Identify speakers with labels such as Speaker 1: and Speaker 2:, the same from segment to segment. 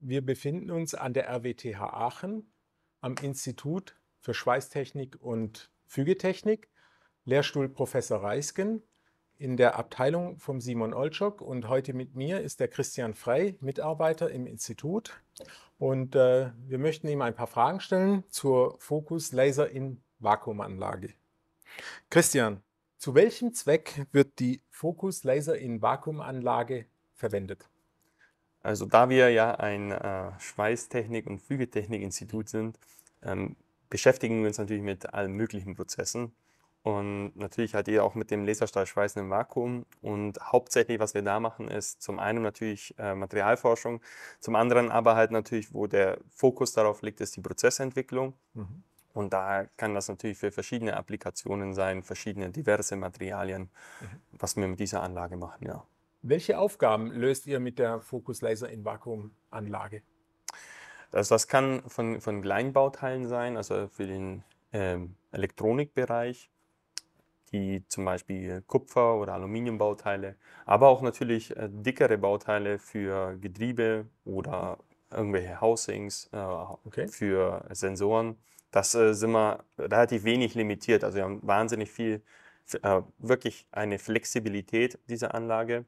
Speaker 1: Wir befinden uns an der RWTH Aachen am Institut für Schweißtechnik und Fügetechnik, Lehrstuhl Professor Reisgen in der Abteilung vom Simon Olschok und heute mit mir ist der Christian Frey, Mitarbeiter im Institut. Und äh, wir möchten ihm ein paar Fragen stellen zur Fokus Laser in Vakuumanlage. Christian, zu welchem Zweck wird die Fokus Laser in Vakuumanlage verwendet? Also da wir
Speaker 2: ja ein äh, Schweißtechnik- und Flügeltechnik-Institut sind, ähm, beschäftigen wir uns natürlich mit allen möglichen Prozessen. Und natürlich halt ihr auch mit dem Laserstrahlschweißen im Vakuum. Und hauptsächlich, was wir da machen, ist zum einen natürlich äh, Materialforschung, zum anderen aber halt natürlich, wo der Fokus darauf liegt, ist die Prozessentwicklung. Mhm. Und da kann das natürlich für verschiedene Applikationen sein, verschiedene diverse Materialien, mhm. was wir mit dieser Anlage machen, ja.
Speaker 1: Welche Aufgaben löst ihr mit der Focus Laser in Vakuumanlage?
Speaker 2: Also das kann von, von Kleinbauteilen sein, also für den ähm, Elektronikbereich, die zum Beispiel Kupfer- oder Aluminiumbauteile, aber auch natürlich äh, dickere Bauteile für Getriebe oder irgendwelche Housings, äh, okay. für Sensoren. Das äh, sind wir relativ wenig limitiert. Also wir haben wahnsinnig viel äh, wirklich eine Flexibilität dieser Anlage,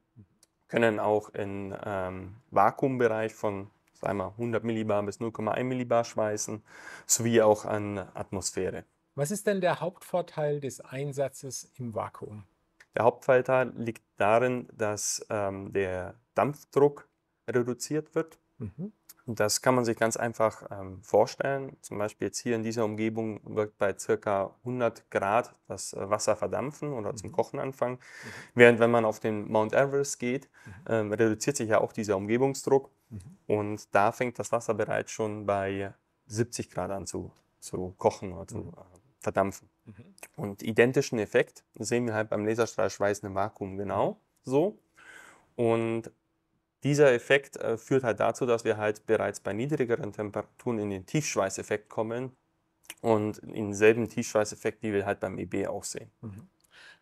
Speaker 2: können auch im ähm, Vakuumbereich von sagen wir, 100 Millibar bis 0,1 Millibar schweißen, sowie auch an Atmosphäre.
Speaker 1: Was ist denn der Hauptvorteil des Einsatzes im Vakuum?
Speaker 2: Der Hauptvorteil liegt darin, dass ähm, der Dampfdruck reduziert wird. Mhm. Das kann man sich ganz einfach ähm, vorstellen. Zum Beispiel jetzt hier in dieser Umgebung wird bei circa 100 Grad das äh, Wasser verdampfen oder mhm. zum Kochen anfangen. Mhm. Während wenn man auf den Mount Everest geht, mhm. ähm, reduziert sich ja auch dieser Umgebungsdruck. Mhm. Und da fängt das Wasser bereits schon bei 70 Grad an zu, zu kochen oder zu mhm. äh, verdampfen. Und identischen Effekt sehen wir halt beim Laserstrahl schweißenden Vakuum genau so. Und dieser Effekt äh, führt halt dazu, dass wir halt bereits bei niedrigeren Temperaturen in den Tiefschweißeffekt kommen und in selben Tiefschweißeffekt, wie wir halt beim EB auch sehen.
Speaker 1: Mhm.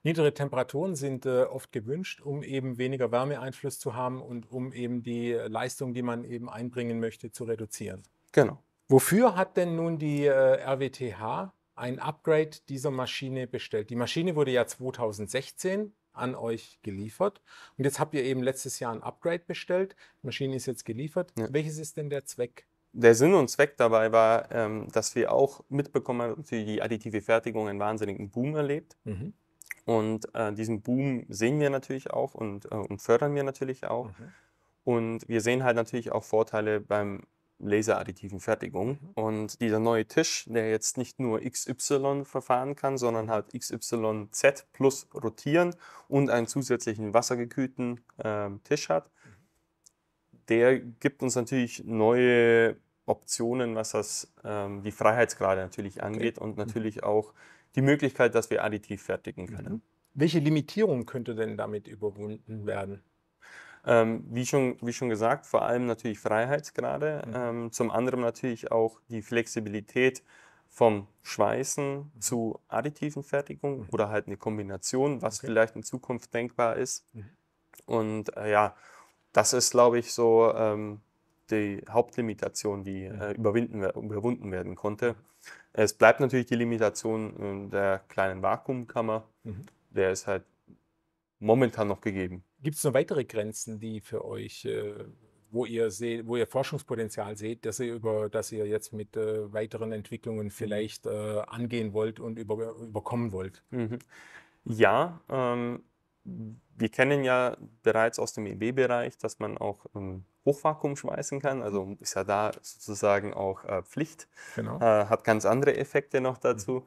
Speaker 1: Niedrige Temperaturen sind äh, oft gewünscht, um eben weniger Wärmeeinfluss zu haben und um eben die Leistung, die man eben einbringen möchte, zu reduzieren. Genau. Wofür hat denn nun die äh, RWTH ein Upgrade dieser Maschine bestellt? Die Maschine wurde ja 2016 an euch geliefert. Und jetzt habt ihr eben letztes Jahr ein Upgrade bestellt. Die Maschine ist jetzt geliefert. Ja. Welches ist denn der Zweck?
Speaker 2: Der Sinn und Zweck dabei war, ähm, dass wir auch
Speaker 1: mitbekommen haben,
Speaker 2: dass die additive Fertigung einen wahnsinnigen Boom erlebt. Mhm. Und äh, diesen Boom sehen wir natürlich auch und, äh, und fördern wir natürlich auch. Mhm. Und wir sehen halt natürlich auch Vorteile beim laseradditiven Fertigung. Mhm. Und dieser neue Tisch, der jetzt nicht nur XY verfahren kann, sondern halt XYZ plus rotieren und einen zusätzlichen wassergekühlten äh, Tisch hat, mhm. der gibt uns natürlich neue Optionen, was das, ähm, die Freiheitsgrade natürlich angeht okay. und mhm. natürlich auch die Möglichkeit, dass wir additiv fertigen können.
Speaker 1: Welche Limitierung könnte denn damit überwunden werden?
Speaker 2: Ähm, wie, schon, wie schon gesagt, vor allem natürlich Freiheitsgrade, mhm. ähm, zum anderen natürlich auch die Flexibilität vom Schweißen mhm. zu additiven Fertigung mhm. oder halt eine Kombination, was okay. vielleicht in Zukunft denkbar ist. Mhm. Und äh, ja, das ist, glaube ich, so ähm, die Hauptlimitation, die mhm. äh, überwinden, überwunden werden konnte. Mhm. Es bleibt natürlich die Limitation der kleinen Vakuumkammer. Der ist halt momentan noch gegeben.
Speaker 1: Gibt es noch weitere Grenzen, die für euch, äh, wo ihr seht, wo ihr Forschungspotenzial seht, dass ihr über, dass ihr jetzt mit äh, weiteren Entwicklungen mhm. vielleicht äh, angehen wollt und über, überkommen wollt? Mhm.
Speaker 2: Ja, ähm, wir kennen ja bereits aus dem EB-Bereich, dass man auch ähm,
Speaker 1: Hochvakuum schmeißen
Speaker 2: kann. Also ist ja da sozusagen auch äh, Pflicht. Genau. Äh, hat ganz andere Effekte noch mhm. dazu. Mhm.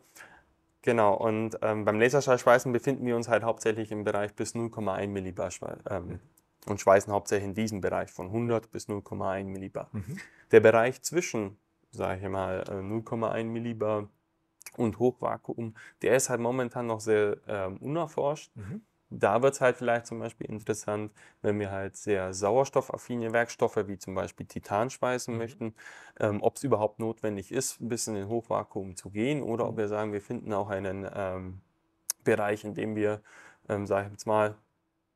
Speaker 2: Genau, und ähm, beim Laserschallschweißen befinden wir uns halt hauptsächlich im Bereich bis 0,1 Millibar ähm, und schweißen hauptsächlich in diesem Bereich von 100 bis 0,1 Millibar. Mhm. Der Bereich zwischen, sage ich mal, 0,1 äh, Millibar und Hochvakuum, der ist halt momentan noch sehr ähm, unerforscht. Mhm da wird es halt vielleicht zum Beispiel interessant, wenn wir halt sehr sauerstoffaffine Werkstoffe wie zum Beispiel Titan schweißen mhm. möchten, ähm, ob es überhaupt notwendig ist, bis in den Hochvakuum zu gehen oder ob mhm. wir sagen, wir finden auch einen ähm, Bereich, in dem wir, ähm, sage ich jetzt mal,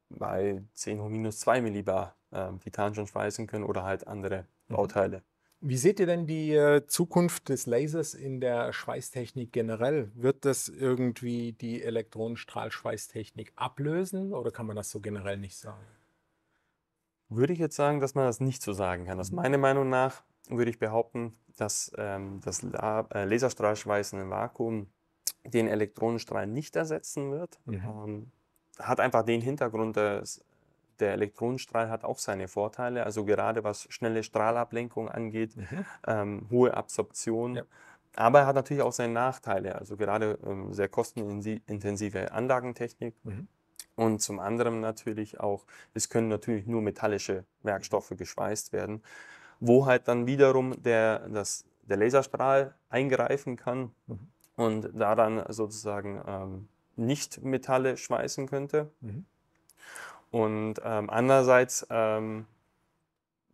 Speaker 2: bei 10 hoch minus 2 Millibar ähm, Titan schon schweißen können oder halt andere mhm. Bauteile.
Speaker 1: Wie seht ihr denn die äh, Zukunft des Lasers in der Schweißtechnik generell? Wird das irgendwie die Elektronenstrahlschweißtechnik ablösen oder kann man das so generell nicht sagen?
Speaker 2: Würde ich jetzt sagen, dass man das nicht so sagen kann. Aus also mhm. meiner Meinung nach würde ich behaupten, dass ähm, das La äh, Laserstrahlschweißen im Vakuum den Elektronenstrahl nicht ersetzen wird. Mhm. Ähm, hat einfach den Hintergrund, dass der Elektronenstrahl hat auch seine Vorteile. Also gerade was schnelle Strahlablenkung angeht, mhm. ähm, hohe Absorption. Ja. Aber er hat natürlich auch seine Nachteile. Also gerade ähm, sehr kostenintensive Anlagentechnik. Mhm. Und zum anderen natürlich auch, es können natürlich nur metallische Werkstoffe geschweißt werden, wo halt dann wiederum der, das, der Laserstrahl eingreifen kann mhm. und daran sozusagen ähm, nicht Metalle schweißen könnte. Mhm. Und ähm, andererseits ähm,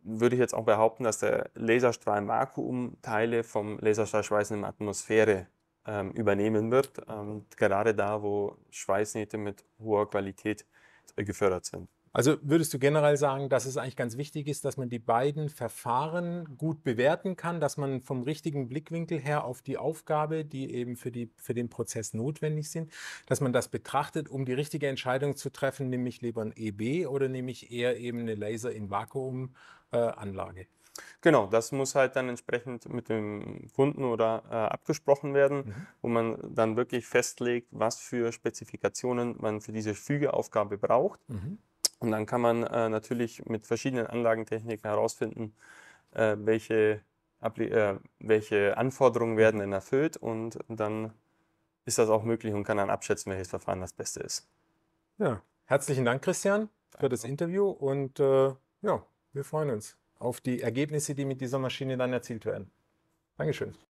Speaker 2: würde ich jetzt auch behaupten, dass der Laserstrahl Vakuum Teile vom Laserstrahl in der Atmosphäre ähm, übernehmen wird, ähm, gerade da, wo Schweißnähte mit hoher Qualität gefördert sind.
Speaker 1: Also würdest du generell sagen, dass es eigentlich ganz wichtig ist, dass man die beiden Verfahren gut bewerten kann, dass man vom richtigen Blickwinkel her auf die Aufgabe, die eben für, die, für den Prozess notwendig sind, dass man das betrachtet, um die richtige Entscheidung zu treffen, nämlich lieber ein EB oder nämlich eher eben eine Laser-in-Vakuum-Anlage? Äh, Genau, das muss halt dann entsprechend mit dem Kunden oder äh, abgesprochen werden, mhm.
Speaker 2: wo man dann wirklich festlegt, was für Spezifikationen man für diese Fügeaufgabe braucht. Mhm und dann kann man äh, natürlich mit verschiedenen Anlagentechniken herausfinden, äh, welche, äh, welche Anforderungen werden denn erfüllt und dann ist das auch möglich und kann dann abschätzen, welches Verfahren das Beste ist.
Speaker 1: Ja, herzlichen Dank, Christian, für das Interview und äh, ja, wir freuen uns auf die Ergebnisse, die mit dieser Maschine dann erzielt werden. Dankeschön.